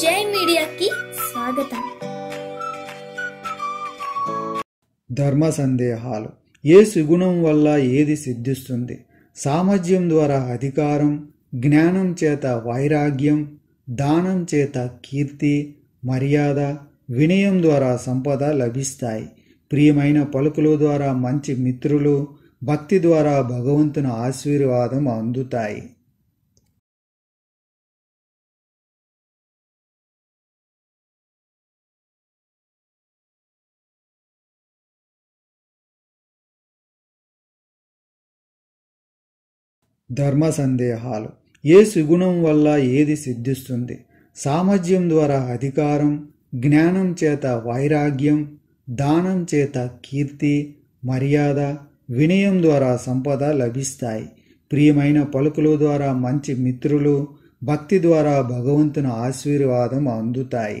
జై మీడియాకి స్వాగతం ధర్మ సందేహాలు ఏ సుగుణం వల్ల ఏది సిద్ధిస్తుంది సామర్థ్యం ద్వారా అధికారం జ్ఞానం చేత వైరాగ్యం దానం చేత కీర్తి మర్యాద వినయం ద్వారా సంపద లభిస్తాయి ప్రియమైన పలుకుల ద్వారా మంచి మిత్రులు భక్తి ద్వారా భగవంతుని ఆశీర్వాదం అందుతాయి ధర్మ సందేహాలు ఏ సుగుణం వల్ల ఏది సిద్ధిస్తుంది సామర్థ్యం ద్వారా అధికారం జ్ఞానం చేత వైరాగ్యం దానం చేత కీర్తి మర్యాద వినయం ద్వారా సంపద లభిస్తాయి ప్రియమైన పలుకుల ద్వారా మంచి మిత్రులు భక్తి ద్వారా భగవంతుని ఆశీర్వాదం అందుతాయి